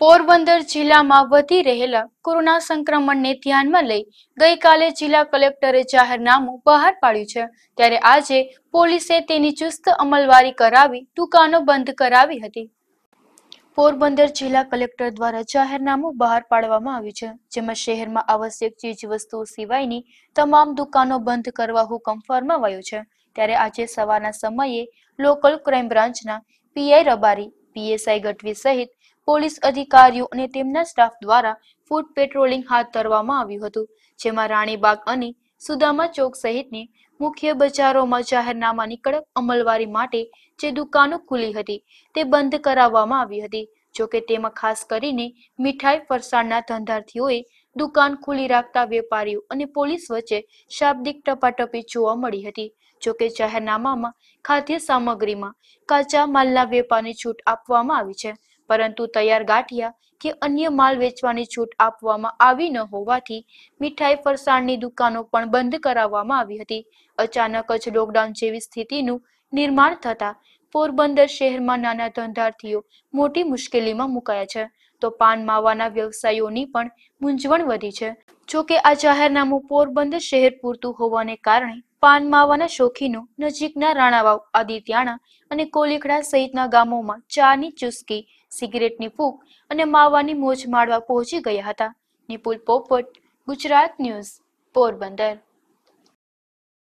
પોરબંદર જિલ્લામાં વધી રહેલા કોરોના સંક્રમણને ધ્યાનમાં લઈ ગઈકાલે જિલ્લા કલેક્ટરે જાહેરનામું બહાર પાડ્યું છે ત્યારે આજે પોલીસે તેની ચુસ્ત અમલવારી કરાવી દુકાનો બંધ કરાવી હતી પોરબંદર જિલ્લા કલેક્ટર દ્વારા જાહેરનામું બહાર પાડવામાં આવ્યું છે જેમાં શહેરમાં આવશ્યક ચીજ વસ્તુઓ સિવાયની તમામ દુકાનો બંધ કરવા હુકમ ફરમાવાયો છે ત્યારે આજે સવારના સમયે લોકલ ક્રાઇમ બ્રાન્ચના પીઆઈ રબારી પીએસઆઈ ગઢવી સહિત પોલીસ અધિકારીઓ અને તેમના સ્ટાફ દ્વારા ફૂડ પેટ્રોલિંગ હાથ ધરવામાં આવ્યું હતું જેમાં રાણીબાગ અને સુદામા ચોક સહિતની મુખ્ય બજારોમાં જાહેરનામાની કડક અમલવારી માટે જે દુકાનો ખુલી હતી તે બંધ કરાવવામાં આવી હતી જોકે તેમાં ખાસ કરીને મીઠાઈ ફરસાણના ધંધાર્થીઓએ દુકાન ખુલી રાખતા વેપારીઓ અને પોલીસ વચ્ચે શાબ્દિક ટપાટપી જોવા મળી હતી જોકે જાહેરનામામાં ખાદ્ય સામગ્રીમાં કાચા માલના વેપારની છૂટ આપવામાં આવી છે પરંતુ તૈયાર ગાંઠિયા કે અન્ય માલ વેચવાની છૂટ આપવામાં આવી ન હોવાથી મીઠાઈ ફરસાણની દુકાનો પણ બંધ કરાવવામાં આવી હતી અચાનક જ લોકડાઉન જેવી સ્થિતિનું નિર્માણ થતા પોરબંદર શહેરમાં નાના ધંધાર્થીઓ મોટી મુશ્કેલીમાં મુકાયા છે તો પાન માવાના વ્યવસાયોની પણ મૂંઝવણ વધી છે જો કે આ જાહેરનામું પોરબંદર શહેર પૂરતું હોવાને કારણે પાન માવાના શોખીનો નજીકના રાણાવાવ આદિત્યાણા અને કોલીખડા સહિતના ગામોમાં ચાની ચુસ્કી સિગરેટની ફૂક અને માવાની મોજ માળવા પહોંચી ગયા હતા નિપુલ પોપટ ગુજરાત ન્યૂઝ પોરબંદર